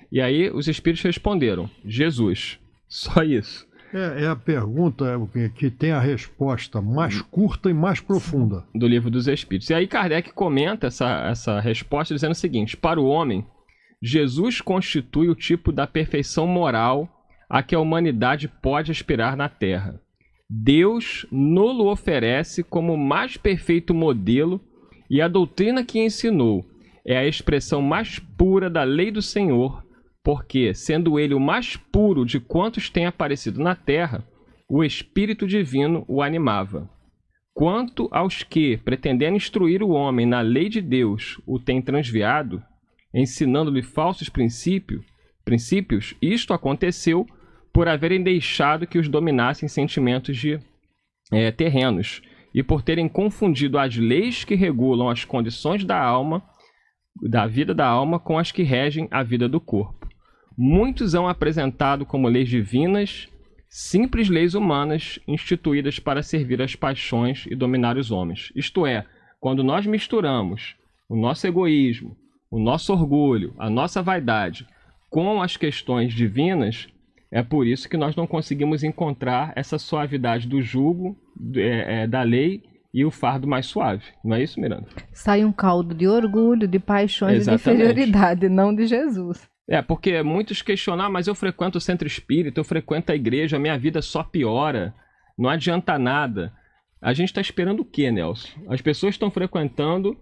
E aí os espíritos responderam: Jesus. Só isso. É, é a pergunta é que tem a resposta mais curta e mais profunda. Do livro dos Espíritos. E aí Kardec comenta essa, essa resposta dizendo o seguinte: Para o homem, Jesus constitui o tipo da perfeição moral a que a humanidade pode aspirar na Terra. Deus nulo oferece como o mais perfeito modelo e a doutrina que ensinou é a expressão mais pura da lei do Senhor, porque, sendo ele o mais puro de quantos têm aparecido na terra, o Espírito Divino o animava. Quanto aos que, pretendendo instruir o homem na lei de Deus, o têm transviado, ensinando-lhe falsos princípios, princípios, isto aconteceu por haverem deixado que os dominassem sentimentos de é, terrenos e por terem confundido as leis que regulam as condições da alma, da vida da alma, com as que regem a vida do corpo. Muitos são apresentado como leis divinas, simples leis humanas instituídas para servir as paixões e dominar os homens. Isto é, quando nós misturamos o nosso egoísmo, o nosso orgulho, a nossa vaidade com as questões divinas, é por isso que nós não conseguimos encontrar essa suavidade do jugo é, é, da lei e o fardo mais suave. Não é isso, Miranda? Sai um caldo de orgulho, de paixões Exatamente. e de inferioridade, não de Jesus. É, porque é muitos questionam, ah, mas eu frequento o centro espírita, eu frequento a igreja, a minha vida só piora, não adianta nada. A gente está esperando o quê, Nelson? As pessoas estão frequentando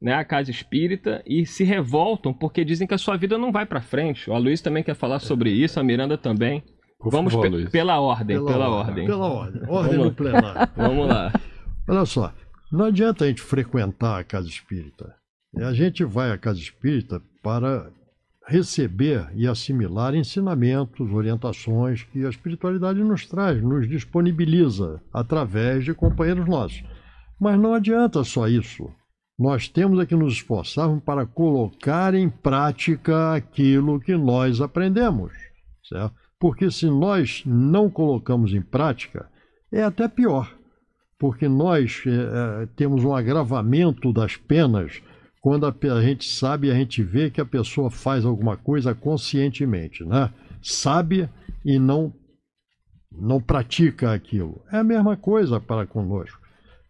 né, a casa espírita e se revoltam porque dizem que a sua vida não vai para frente. O Luiz também quer falar sobre isso, a Miranda também. Por Vamos favor, pe pela ordem, pela, pela ordem. ordem. Pela ordem, ordem no plenário. Vamos lá. Olha só, não adianta a gente frequentar a casa espírita. É, a gente vai à casa espírita para receber e assimilar ensinamentos, orientações que a espiritualidade nos traz, nos disponibiliza através de companheiros nossos. Mas não adianta só isso nós temos é que nos esforçarmos para colocar em prática aquilo que nós aprendemos. Certo? Porque se nós não colocamos em prática, é até pior, porque nós é, é temos um agravamento das penas quando a, gente sabe e a gente vê que a pessoa faz alguma coisa conscientemente, né? Sabe e não não pratica aquilo. É a mesma coisa para conosco.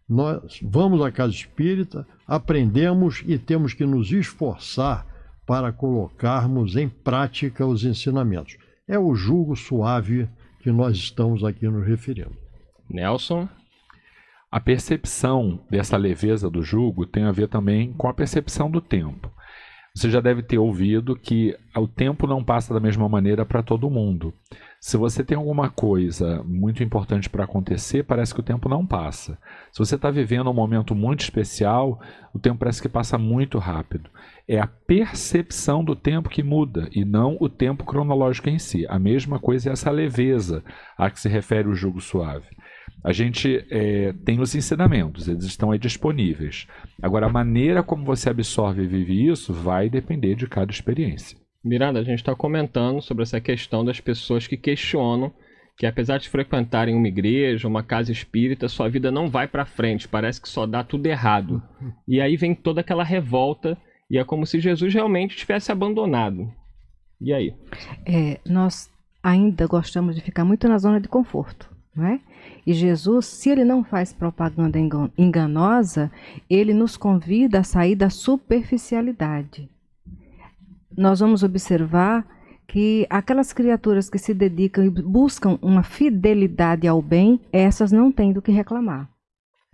Nós vamos à casa espírita, aprendemos e temos que nos esforçar para colocarmos em prática os ensinamentos. É o julgo suave que nós estamos aqui nos referindo. Nelson? A percepção dessa leveza do julgo tem a ver também com a percepção do tempo. Você já deve ter ouvido que o tempo não passa da mesma maneira para todo mundo. Se você tem alguma coisa muito importante para acontecer, parece que o tempo não passa. Se você está vivendo um momento muito especial, o tempo parece que passa muito rápido. É a percepção do tempo que muda e não o tempo cronológico em si. A mesma coisa é essa leveza a que se refere o jugo suave. A gente é, tem os ensinamentos, eles estão aí disponíveis. Agora, a maneira como você absorve e vive isso vai depender de cada experiência. Miranda, a gente está comentando sobre essa questão das pessoas que questionam que apesar de frequentarem uma igreja, uma casa espírita, sua vida não vai para frente, parece que só dá tudo errado. E aí vem toda aquela revolta e é como se Jesus realmente tivesse abandonado. E aí? É, nós ainda gostamos de ficar muito na zona de conforto, não é? E Jesus, se ele não faz propaganda enganosa, ele nos convida a sair da superficialidade nós vamos observar que aquelas criaturas que se dedicam e buscam uma fidelidade ao bem, essas não têm do que reclamar.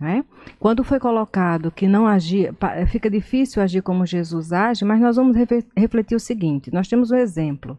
Né? Quando foi colocado que não agir, fica difícil agir como Jesus age, mas nós vamos refletir o seguinte: nós temos um exemplo.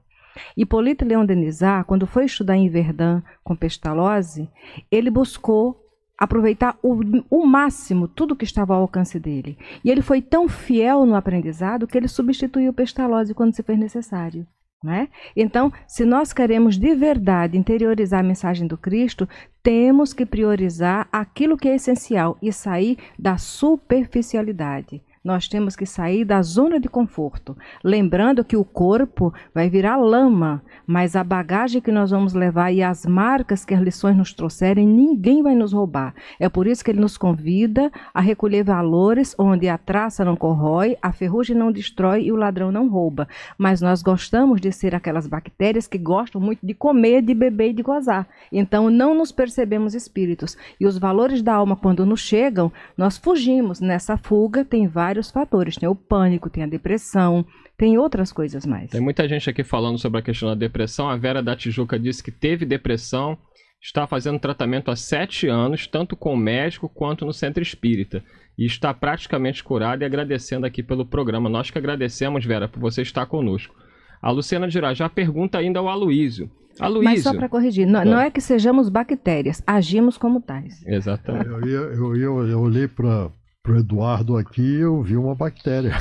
Hipólito Leon Denizar, quando foi estudar em Verdun com Pestalozzi, ele buscou aproveitar o, o, máximo tudo que estava ao alcance dele. E ele foi tão fiel no aprendizado que ele substituiu o pestalozzi quando se fez necessário. Né? Então, se nós queremos de verdade interiorizar a mensagem do Cristo, temos que priorizar aquilo que é essencial e sair da superficialidade nós temos que sair da zona de conforto, lembrando que o corpo vai virar lama, mas a bagagem que nós vamos levar e as marcas que as lições nos trouxerem, ninguém vai nos roubar. É por isso que ele nos convida a recolher valores onde a traça não corrói, a ferrugem não destrói e o ladrão não rouba. Mas nós gostamos de ser aquelas bactérias que gostam muito de comer, de beber e de gozar. Então não nos percebemos espíritos. E os valores da alma, quando nos chegam, nós fugimos. Nessa fuga tem vários vários fatores. Tem o pânico, tem a depressão, tem outras coisas mais. Tem muita gente aqui falando sobre a questão da depressão. A Vera da Tijuca disse que teve depressão, está fazendo tratamento há sete anos, tanto com o médico quanto no centro espírita. E está praticamente curada e agradecendo aqui pelo programa. Nós que agradecemos, Vera, por você estar conosco. A Luciana dirá, já pergunta ainda ao Aloísio. Aloísio. Mas só para corrigir, não, não, é que sejamos bactérias, agimos como tais. Exatamente. Eu, eu, eu, eu olhei para pro Eduardo aqui, eu vi uma bactéria.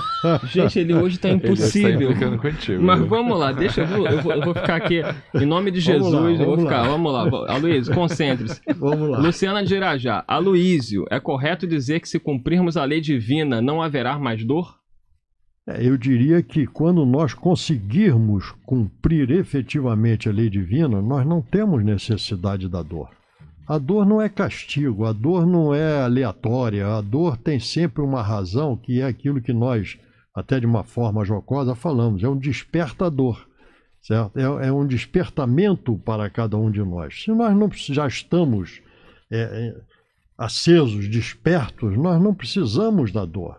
Gente, ele hoje tá, tá impossível. Ele contigo, Mas né? vamos lá, deixa eu, eu, vou, eu vou ficar aqui. Em nome de Jesus, vamos lá, vamos eu vou ficar. Lá. Vamos lá, Aloísio, concentre-se. Vamos lá. Luciana de Irajá, Aloísio, é correto dizer que se cumprirmos a lei divina, não haverá mais dor? É, eu diria que quando nós conseguirmos cumprir efetivamente a lei divina, nós não temos necessidade da dor. A dor não é castigo, a dor não é aleatória, a dor tem sempre uma razão, que é aquilo que nós, até de uma forma jocosa, falamos: é um despertador, certo? É, é um despertamento para cada um de nós. Se nós não já estamos é, é, acesos, despertos, nós não precisamos da dor.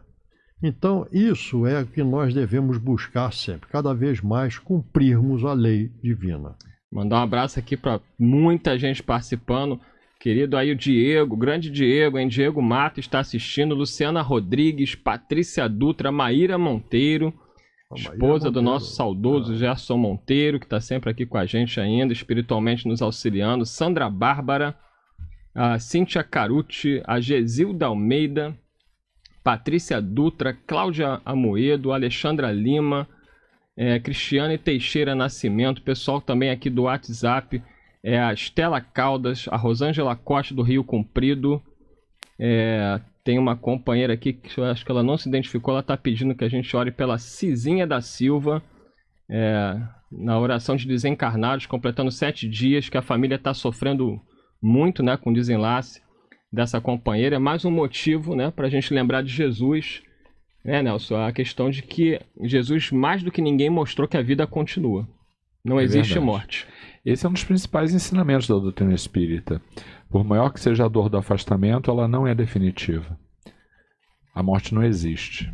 Então, isso é o que nós devemos buscar sempre, cada vez mais cumprirmos a lei divina. Mandar um abraço aqui para muita gente participando. Querido aí o Diego, grande Diego, hein? Diego Mato está assistindo, Luciana Rodrigues, Patrícia Dutra, Maíra Monteiro, esposa Maíra do Monteiro. nosso saudoso ah. Gerson Monteiro, que está sempre aqui com a gente ainda, espiritualmente nos auxiliando, Sandra Bárbara, a Cíntia Caruti, a Gesilda Almeida, Patrícia Dutra, Cláudia Amoedo, Alexandra Lima, é, Cristiane Teixeira Nascimento, pessoal também aqui do WhatsApp, é a Estela Caldas, a Rosângela Costa do Rio Comprido. É, tem uma companheira aqui que eu acho que ela não se identificou, ela está pedindo que a gente ore pela Cizinha da Silva. É, na oração de desencarnados, completando sete dias, que a família está sofrendo muito né, com o desenlace dessa companheira. É mais um motivo né, para a gente lembrar de Jesus, né, Nelson? A questão de que Jesus, mais do que ninguém, mostrou que a vida continua. Não é existe verdade. morte. Esse é um dos principais ensinamentos da doutrina espírita. Por maior que seja a dor do afastamento, ela não é definitiva. A morte não existe.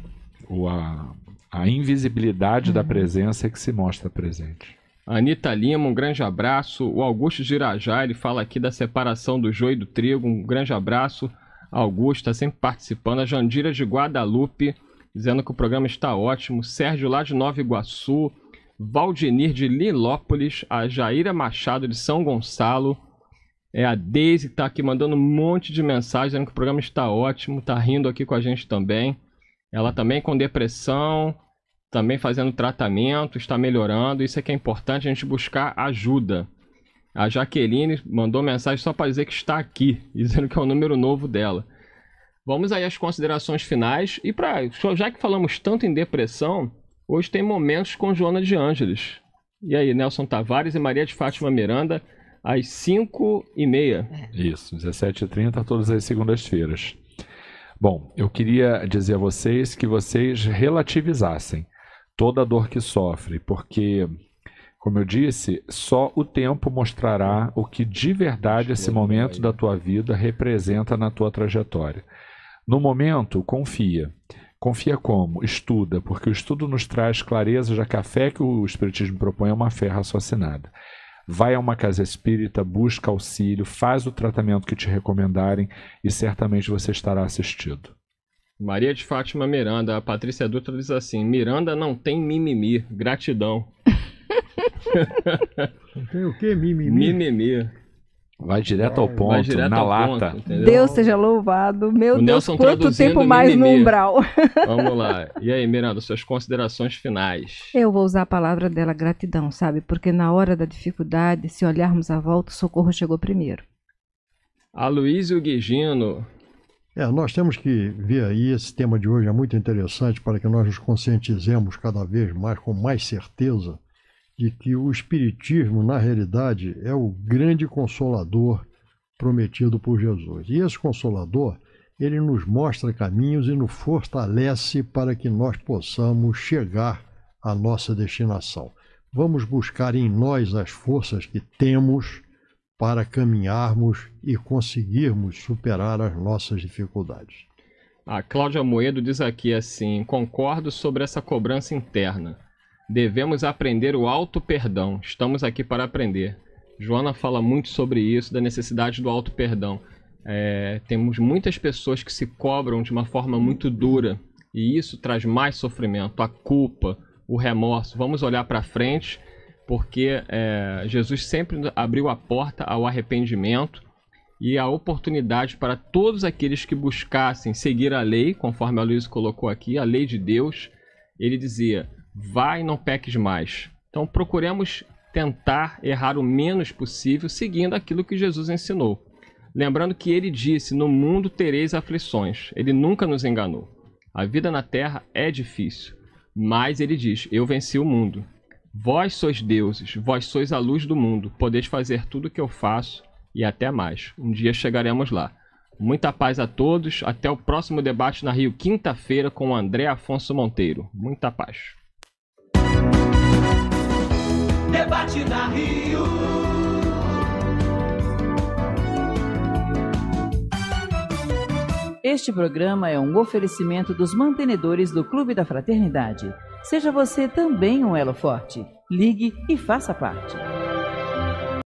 Ou a, a invisibilidade uhum. da presença é que se mostra presente. Anitta Lima, um grande abraço. O Augusto Girajá, ele fala aqui da separação do joio e do trigo. Um grande abraço. Augusto está sempre participando. A Jandira de Guadalupe, dizendo que o programa está ótimo. Sérgio lá de Nova Iguaçu. Valdenir de Lilópolis, a Jaira Machado de São Gonçalo. É, a Deise está aqui mandando um monte de mensagens, dizendo que o programa está ótimo, está rindo aqui com a gente também. Ela também com depressão, também fazendo tratamento, está melhorando. Isso é que é importante a gente buscar ajuda. A Jaqueline mandou mensagem só para dizer que está aqui, dizendo que é o número novo dela. Vamos aí às considerações finais. E pra, já que falamos tanto em depressão, Hoje tem Momentos com Joana de Ângeles. E aí, Nelson Tavares e Maria de Fátima Miranda, às 5 e meia. É. Isso, 17h30, todas as segundas-feiras. Bom, eu queria dizer a vocês que vocês relativizassem toda a dor que sofre, porque, como eu disse, só o tempo mostrará o que de verdade esse momento da tua vida representa na tua trajetória. No momento, confia. Confia como? Estuda, porque o estudo nos traz clareza, já que a fé que o Espiritismo propõe é uma fé raciocinada. Vai a uma casa espírita, busca auxílio, faz o tratamento que te recomendarem e certamente você estará assistido. Maria de Fátima Miranda, a Patrícia Dutra diz assim: Miranda não tem mimimi, gratidão. não tem o quê, mimimi? Mimimi. Vai direto ao é, ponto, direto na ao lata. Ponto, Deus seja louvado. Meu o Deus, quanto tempo mais no umbral. Vamos lá. E aí, Miranda, suas considerações finais. Eu vou usar a palavra dela, gratidão, sabe? Porque na hora da dificuldade, se olharmos à volta, o socorro chegou primeiro. A Luísa o Guigino. É, nós temos que ver aí, esse tema de hoje é muito interessante para que nós nos conscientizemos cada vez mais, com mais certeza, de que o Espiritismo, na realidade, é o grande consolador prometido por Jesus. E esse consolador, ele nos mostra caminhos e nos fortalece para que nós possamos chegar à nossa destinação. Vamos buscar em nós as forças que temos para caminharmos e conseguirmos superar as nossas dificuldades. A Cláudia Moedo diz aqui assim: concordo sobre essa cobrança interna Devemos aprender o alto perdão. Estamos aqui para aprender. Joana fala muito sobre isso, da necessidade do alto perdão. É, temos muitas pessoas que se cobram de uma forma muito dura e isso traz mais sofrimento, a culpa, o remorso. Vamos olhar para frente, porque é, Jesus sempre abriu a porta ao arrependimento e a oportunidade para todos aqueles que buscassem seguir a lei, conforme a Luísa colocou aqui, a lei de Deus. Ele dizia: vai não peques mais. Então procuremos tentar errar o menos possível seguindo aquilo que Jesus ensinou. Lembrando que ele disse: No mundo tereis aflições. Ele nunca nos enganou. A vida na terra é difícil, mas ele diz: Eu venci o mundo. Vós sois deuses, vós sois a luz do mundo, podeis fazer tudo o que eu faço e até mais. Um dia chegaremos lá. Muita paz a todos. Até o próximo debate na Rio, quinta-feira, com o André Afonso Monteiro. Muita paz debate na Rio. Este programa é um oferecimento dos mantenedores do Clube da Fraternidade. Seja você também um elo forte. Ligue e faça parte.